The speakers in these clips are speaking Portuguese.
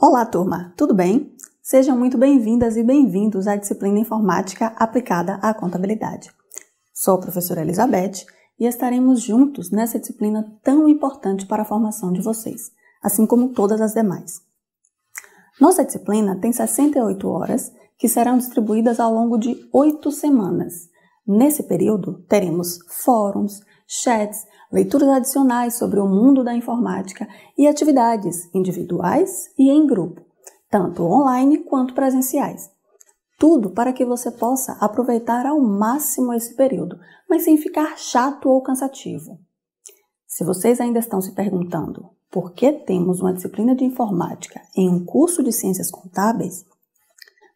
Olá, turma, tudo bem? Sejam muito bem-vindas e bem-vindos à disciplina Informática aplicada à contabilidade. Sou a professora Elizabeth e estaremos juntos nessa disciplina tão importante para a formação de vocês, assim como todas as demais. Nossa disciplina tem 68 horas que serão distribuídas ao longo de oito semanas. Nesse período, teremos fóruns, chats, leituras adicionais sobre o mundo da informática e atividades individuais e em grupo, tanto online quanto presenciais. Tudo para que você possa aproveitar ao máximo esse período, mas sem ficar chato ou cansativo. Se vocês ainda estão se perguntando por que temos uma disciplina de informática em um curso de ciências contábeis?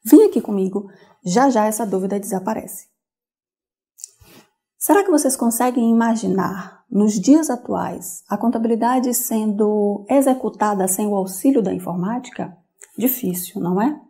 Vem aqui comigo, já já essa dúvida desaparece. Será que vocês conseguem imaginar, nos dias atuais, a contabilidade sendo executada sem o auxílio da informática? Difícil, não é?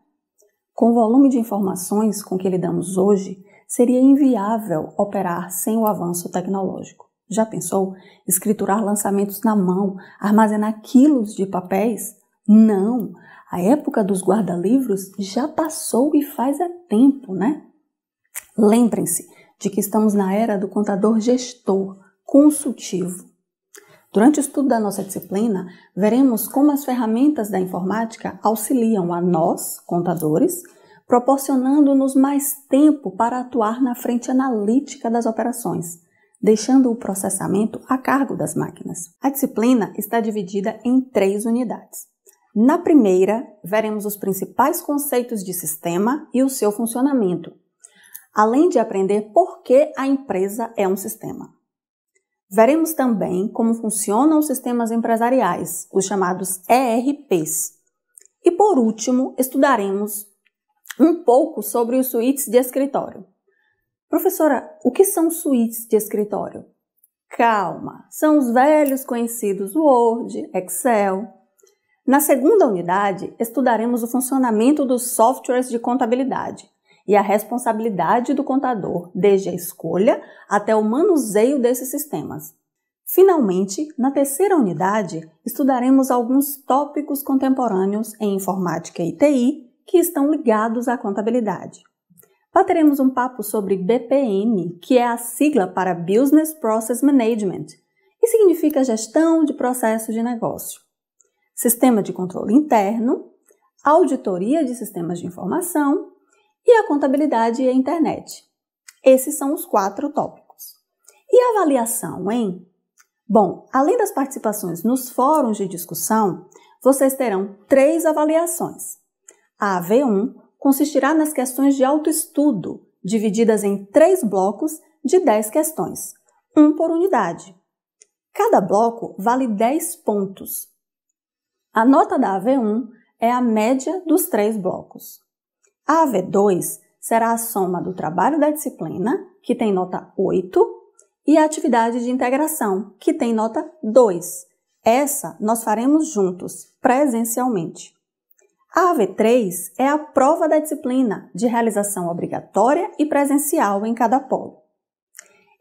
Com o volume de informações com que lidamos hoje, seria inviável operar sem o avanço tecnológico. Já pensou? Escriturar lançamentos na mão, armazenar quilos de papéis? Não! A época dos guarda-livros já passou e faz é tempo, né? Lembrem-se de que estamos na era do contador gestor, consultivo. Durante o estudo da nossa disciplina, veremos como as ferramentas da informática auxiliam a nós, contadores, proporcionando-nos mais tempo para atuar na frente analítica das operações deixando o processamento a cargo das máquinas. A disciplina está dividida em três unidades. Na primeira, veremos os principais conceitos de sistema e o seu funcionamento, além de aprender por que a empresa é um sistema. Veremos também como funcionam os sistemas empresariais, os chamados ERPs. E por último, estudaremos um pouco sobre os suítes de escritório, Professora, o que são suítes de escritório? Calma, são os velhos conhecidos Word, Excel. Na segunda unidade, estudaremos o funcionamento dos softwares de contabilidade e a responsabilidade do contador, desde a escolha até o manuseio desses sistemas. Finalmente, na terceira unidade, estudaremos alguns tópicos contemporâneos em informática e TI que estão ligados à contabilidade. Bateremos um papo sobre BPM, que é a sigla para Business Process Management e significa gestão de processos de negócio, sistema de controle interno, auditoria de sistemas de informação e a contabilidade e a internet. Esses são os quatro tópicos. E a avaliação, hein? Bom, além das participações nos fóruns de discussão, vocês terão três avaliações: a AV1, consistirá nas questões de autoestudo, divididas em três blocos de 10 questões, um por unidade. Cada bloco vale 10 pontos. A nota da AV1 é a média dos três blocos. A AV2 será a soma do trabalho da disciplina, que tem nota 8, e a atividade de integração, que tem nota 2. Essa nós faremos juntos, presencialmente. A AV3 é a prova da disciplina, de realização obrigatória e presencial em cada polo.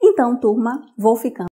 Então, turma, vou ficando.